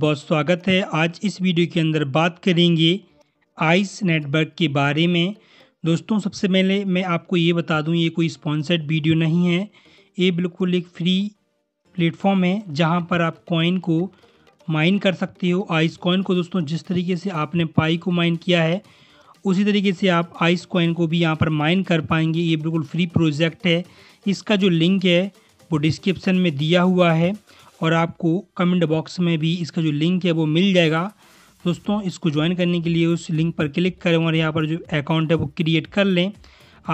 बहुत स्वागत है आज इस वीडियो के अंदर बात करेंगे आइस नेटवर्क के बारे में दोस्तों सबसे पहले मैं आपको ये बता दूं ये कोई स्पॉन्सर्ड वीडियो नहीं है ये बिल्कुल एक फ्री प्लेटफॉर्म है जहां पर आप कॉइन को माइन कर सकते हो आइस कॉइन को दोस्तों जिस तरीके से आपने पाई को माइन किया है उसी तरीके से आप आइस कॉइन को भी यहाँ पर माइन कर पाएंगे ये बिल्कुल फ्री प्रोजेक्ट है इसका जो लिंक है वो डिस्क्रिप्सन में दिया हुआ है और आपको कमेंट बॉक्स में भी इसका जो लिंक है वो मिल जाएगा दोस्तों इसको ज्वाइन करने के लिए उस लिंक पर क्लिक करें और यहाँ पर जो अकाउंट है वो क्रिएट कर लें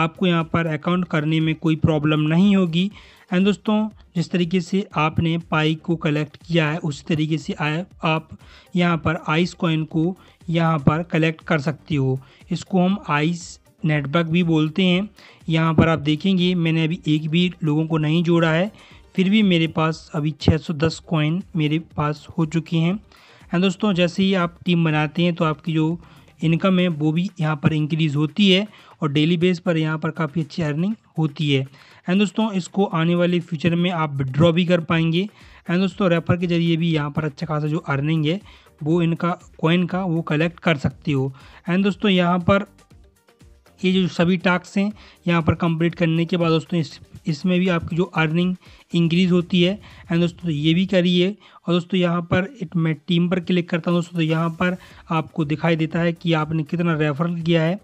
आपको यहाँ पर अकाउंट करने में कोई प्रॉब्लम नहीं होगी एंड दोस्तों जिस तरीके से आपने पाई को कलेक्ट किया है उस तरीके से आप यहाँ पर आइस कॉइन को यहाँ पर कलेक्ट कर सकते हो इसको हम आइस नेटवर्क भी बोलते हैं यहाँ पर आप देखेंगे मैंने अभी एक भी लोगों को नहीं जोड़ा है फिर भी मेरे पास अभी 610 कॉइन मेरे पास हो चुकी हैं एंड दोस्तों जैसे ही आप टीम बनाते हैं तो आपकी जो इनकम है वो भी यहाँ पर इंक्रीज़ होती है और डेली बेस पर यहाँ पर काफ़ी अच्छी अर्निंग होती है एंड दोस्तों इसको आने वाले फ्यूचर में आप विड्रॉ भी कर पाएंगे एंड दोस्तों रेफर के जरिए भी यहाँ पर अच्छा खासा जो अर्निंग है वो इनका कॉइन का वो कलेक्ट कर सकते हो एंड दोस्तों यहाँ पर ये जो सभी टास्क हैं यहाँ पर कंप्लीट करने के बाद दोस्तों इस इसमें भी आपकी जो अर्निंग इंक्रीज होती है एंड दोस्तों तो ये भी करिए और दोस्तों यहाँ पर एक मैं टीम पर क्लिक करता हूँ दोस्तों तो यहाँ पर आपको दिखाई देता है कि आपने कितना रेफरल किया है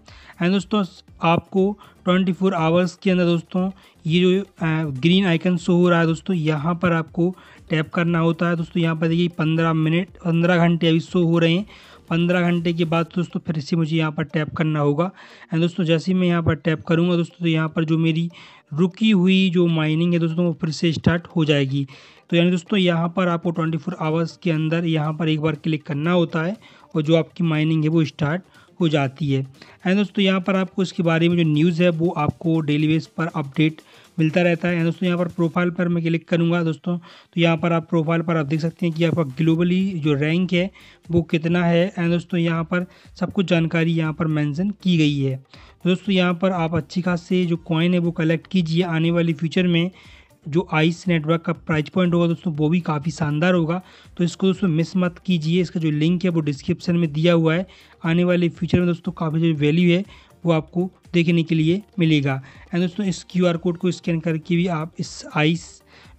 एंड दोस्तों आपको 24 फोर आवर्स के अंदर दोस्तों ये जो ग्रीन आइकन शो हो रहा है दोस्तों यहाँ पर आपको टैप करना होता है दोस्तों यहाँ पर देखिए पंद्रह मिनट पंद्रह घंटे अभी शो हो रहे हैं पंद्रह घंटे के बाद दोस्तों फिर से मुझे यहाँ पर टैप करना होगा एंड दोस्तों जैसे ही मैं यहाँ पर टैप करूँगा दोस्तों तो यहाँ पर जो मेरी रुकी हुई जो माइनिंग है दोस्तों वो फिर से स्टार्ट हो जाएगी तो यानी दोस्तों यहाँ पर आपको ट्वेंटी फोर आवर्स के अंदर यहाँ पर एक बार क्लिक करना होता है और जो आपकी माइनिंग है वो स्टार्ट हो जाती है एंड दोस्तों यहाँ पर आपको इसके बारे में जो न्यूज़ है वो आपको डेली बेस पर अपडेट मिलता रहता है दोस्तों यहाँ पर प्रोफाइल पर मैं क्लिक करूँगा दोस्तों तो यहाँ पर आप प्रोफाइल पर आप देख सकते हैं कि आपका ग्लोबली जो रैंक है वो कितना है एंड दोस्तों यहाँ पर सब कुछ जानकारी यहाँ पर मैंसन की गई है दोस्तों यहाँ पर आप अच्छी खास से जो कॉइन है वो कलेक्ट कीजिए आने वाली फ्यूचर में जो आइस नेटवर्क का प्राइस पॉइंट होगा दोस्तों वो भी काफ़ी शानदार होगा तो इसको दोस्तों मिस मत कीजिए इसका जो लिंक है वो डिस्क्रिप्शन में दिया हुआ है आने वाले फ्यूचर में दोस्तों काफ़ी जो वैल्यू है वो आपको देखने के लिए मिलेगा एंड दोस्तों इस क्यू कोड को स्कैन करके भी आप इस आइस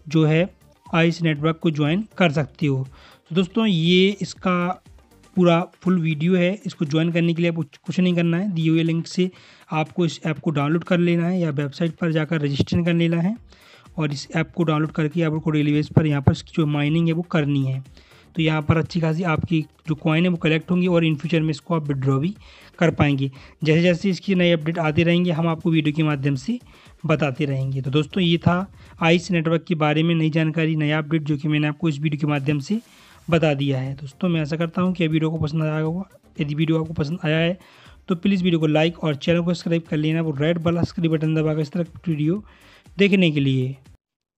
जो है आइस नेटवर्क को ज्वाइन कर सकते हो तो दोस्तों ये इसका पूरा फुल वीडियो है इसको ज्वाइन करने के लिए आपको कुछ नहीं करना है दिए हुए लिंक से आपको इस ऐप को डाउनलोड कर लेना है या वेबसाइट पर जाकर रजिस्ट्रेशन कर लेना है और इस ऐप को डाउनलोड करके आपको डेली बेस पर यहाँ पर जो माइनिंग है वो करनी है तो यहाँ पर अच्छी खासी आपकी जो कॉइन है वो कलेक्ट होंगी और इन फ्यूचर में इसको आप विड्रॉ भी कर पाएंगे जैसे जैसे इसकी नई अपडेट आती रहेंगे हम आपको वीडियो के माध्यम से बताते रहेंगे तो दोस्तों ये था आइस नेटवर्क के बारे में नई जानकारी नया अपडेट जो कि मैंने आपको इस वीडियो के माध्यम से बता दिया है दोस्तों मैं ऐसा करता हूँ कि वीडियो को पसंद आया होगा यदि वीडियो आपको पसंद आया है तो प्लीज़ वीडियो को लाइक और चैनल को सब्सक्राइब कर लेना वो रेड वाला सब्सक्राइब बटन दबाकर इस तरह वीडियो देखने के लिए